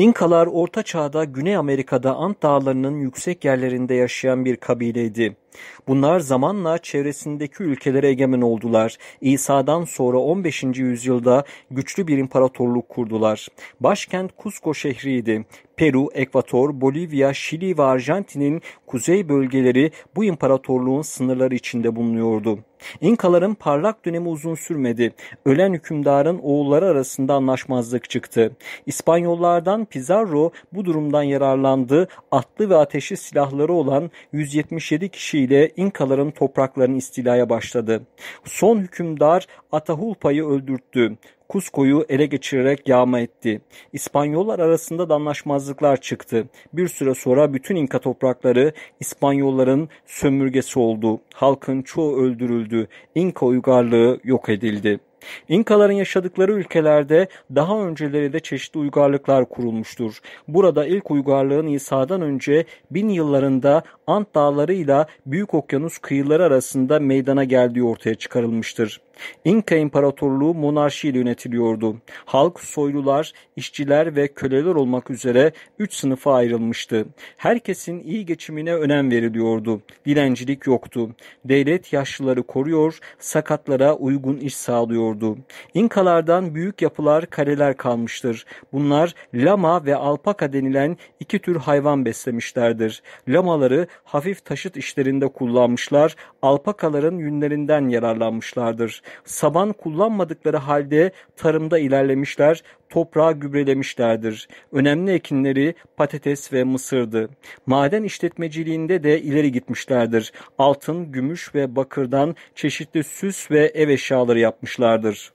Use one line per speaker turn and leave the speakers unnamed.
İnkalar Orta Çağ'da Güney Amerika'da Ant Dağları'nın yüksek yerlerinde yaşayan bir kabileydi. Bunlar zamanla çevresindeki ülkelere egemen oldular. İsa'dan sonra 15. yüzyılda güçlü bir imparatorluk kurdular. Başkent Cusco şehriydi. Peru, Ekvator, Bolivya, Şili ve Arjantin'in kuzey bölgeleri bu imparatorluğun sınırları içinde bulunuyordu. İnkaların parlak dönemi uzun sürmedi. Ölen hükümdarın oğulları arasında anlaşmazlık çıktı. İspanyollardan Pizarro bu durumdan yararlandı. Atlı ve ateşli silahları olan 177 kişi ile İnkaların topraklarını istilaya başladı. Son hükümdar Atahulpa'yı öldürttü. Kuzkoyu ele geçirerek yağma etti. İspanyollar arasında da anlaşmazlıklar çıktı. Bir süre sonra bütün İnka toprakları İspanyolların sömürgesi oldu. Halkın çoğu öldürüldü. İnka uygarlığı yok edildi. İnkaların yaşadıkları ülkelerde daha önceleri de çeşitli uygarlıklar kurulmuştur. Burada ilk uygarlığın İsa'dan önce bin yıllarında Ant dağlarıyla Büyük Okyanus kıyıları arasında meydana geldiği ortaya çıkarılmıştır. İnka İmparatorluğu monarşiyle yönetiliyordu. Halk, soylular, işçiler ve köleler olmak üzere üç sınıfa ayrılmıştı. Herkesin iyi geçimine önem veriliyordu. Dilencilik yoktu. Devlet yaşlıları koruyor, sakatlara uygun iş sağlıyordu. İnkalardan büyük yapılar, kaleler kalmıştır. Bunlar lama ve alpaka denilen iki tür hayvan beslemişlerdir. Lamaları hafif taşıt işlerinde kullanmışlar, alpakaların yünlerinden yararlanmışlardır saban kullanmadıkları halde tarımda ilerlemişler, toprağı gübrelemişlerdir. Önemli ekinleri patates ve mısırdı. Maden işletmeciliğinde de ileri gitmişlerdir. Altın, gümüş ve bakırdan çeşitli süs ve ev eşyaları yapmışlardır.